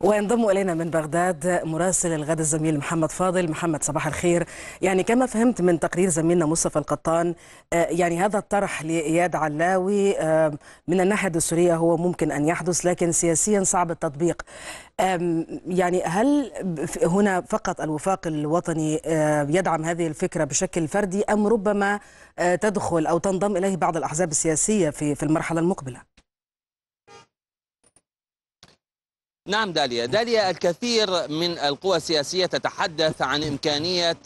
وينضم الينا من بغداد مراسل الغد الزميل محمد فاضل محمد صباح الخير يعني كما فهمت من تقرير زميلنا مصطفى القطان آه، يعني هذا الطرح لاياد علاوي من الناحيه الدستوريه هو ممكن ان يحدث لكن سياسيا صعب التطبيق يعني هل هنا فقط الوفاق الوطني آه، يدعم هذه الفكره بشكل فردي ام ربما آه، تدخل او تنضم اليه بعض الاحزاب السياسيه في في المرحله المقبله نعم داليا داليا الكثير من القوى السياسية تتحدث عن إمكانية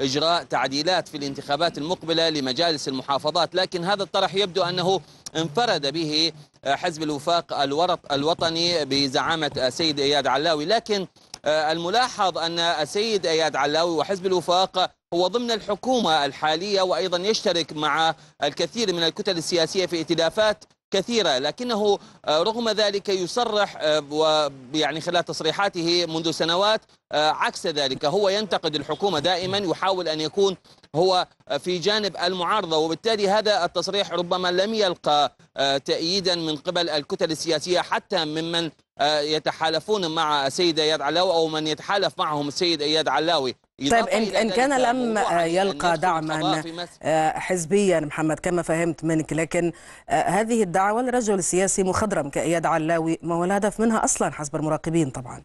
إجراء تعديلات في الانتخابات المقبلة لمجالس المحافظات لكن هذا الطرح يبدو أنه انفرد به حزب الوفاق الورط الوطني بزعامة السيد إياد علاوي لكن آه، الملاحظ أن السيد إياد علاوي وحزب الوفاق هو ضمن الحكومة الحالية وأيضا يشترك مع الكثير من الكتل السياسية في ائتلافات كثيرة لكنه آه، رغم ذلك يصرح آه، يعني خلال تصريحاته منذ سنوات آه، عكس ذلك هو ينتقد الحكومة دائما يحاول أن يكون هو في جانب المعارضة وبالتالي هذا التصريح ربما لم يلقى تأييدا من قبل الكتل السياسية حتى ممن يتحالفون مع السيد اياد علاوي أو من يتحالف معهم السيد اياد علاوي طيب إن, طيب، إن كان لم يلقى دعما آه، حزبيا محمد كما فهمت منك لكن آه، هذه الدعوة لرجل سياسي مخضرم كإياد علاوي ما هو الهدف منها أصلا حسب المراقبين طبعا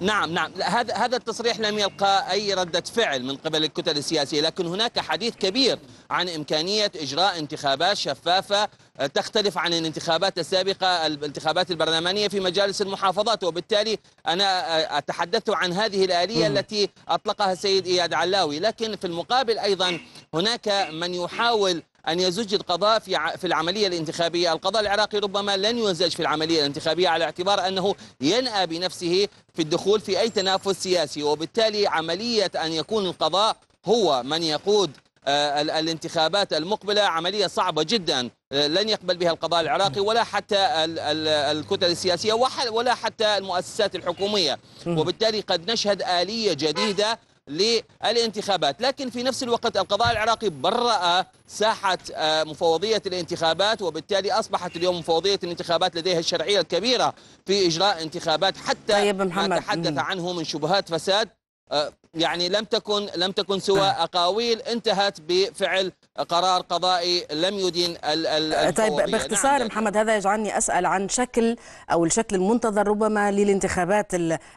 نعم نعم هذا هذا التصريح لم يلقى اي رده فعل من قبل الكتل السياسيه لكن هناك حديث كبير عن امكانيه اجراء انتخابات شفافه آه، تختلف عن الانتخابات السابقه الانتخابات البرلمانيه في مجالس المحافظات وبالتالي انا آه، اتحدث عن هذه الاليه م. التي اطلقها السيد اياد علاوي لكن في المقابل ايضا هناك من يحاول أن يزج القضاء في في العملية الانتخابية القضاء العراقي ربما لن يزج في العملية الانتخابية على اعتبار أنه ينأى بنفسه في الدخول في أي تنافس سياسي وبالتالي عملية أن يكون القضاء هو من يقود آه، الانتخابات المقبلة عملية صعبة جدا آه، لن يقبل بها القضاء العراقي ولا حتى الكتل السياسية ولا حتى المؤسسات الحكومية وبالتالي قد نشهد آلية جديدة للانتخابات لكن في نفس الوقت القضاء العراقي برأ ساحة آه، مفوضية الانتخابات وبالتالي أصبحت اليوم مفوضية الانتخابات لديها الشرعية الكبيرة في إجراء انتخابات حتى طيب محمد. ما تحدث عنه من شبهات فساد آه، يعني لم تكن لم تكن سوى نعم. اقاويل انتهت بفعل قرار قضائي لم يدين آه، طيب نعم، باختصار نعم محمد هذا يجعلني اسال عن شكل او الشكل المنتظر ربما للانتخابات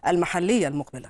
المحليه المقبله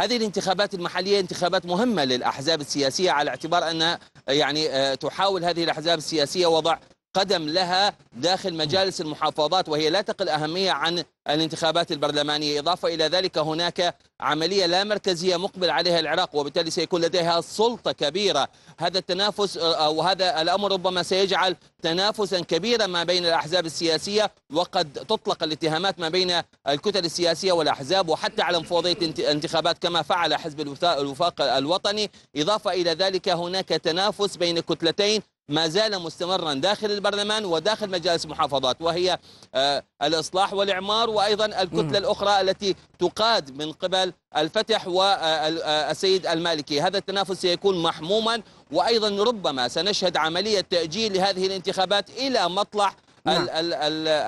هذه الانتخابات المحلية انتخابات مهمة للأحزاب السياسية على اعتبار أن يعني آه، تحاول هذه الأحزاب السياسية وضع قدم لها داخل مجالس المحافظات وهي لا تقل أهمية عن الانتخابات البرلمانية إضافة إلى ذلك هناك عملية لا مركزية مقبل عليها العراق وبالتالي سيكون لديها سلطة كبيرة هذا التنافس آه، آه، وهذا الأمر ربما سيجعل تنافسا كبيرا ما بين الأحزاب السياسية وقد تطلق الاتهامات ما بين الكتل السياسية والأحزاب وحتى على مفوضية انتخابات كما فعل حزب الوفاق الوطني إضافة إلى ذلك هناك تنافس بين كتلتين ما زال مستمرا داخل البرلمان وداخل مجالس المحافظات وهي آه، الإصلاح والإعمار وأيضا الكتلة الأخرى التي تقاد من قبل الفتح والسيد آه، آه، المالكي هذا التنافس سيكون محموما وأيضا ربما سنشهد عملية تأجيل لهذه الانتخابات إلى مطلع نعم.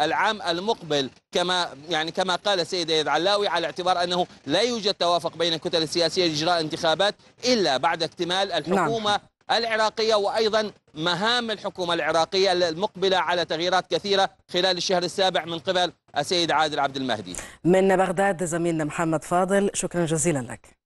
العام المقبل كما يعني كما قال السيد ايد علاوي على اعتبار انه لا يوجد توافق بين الكتل السياسيه لاجراء انتخابات الا بعد اكتمال نعم. الحكومه نعم. العراقية وأيضا مهام الحكومة العراقية المقبلة على تغييرات كثيرة خلال الشهر السابع من قبل السيد عادل عبد المهدي من بغداد زميلنا محمد فاضل شكرا جزيلا لك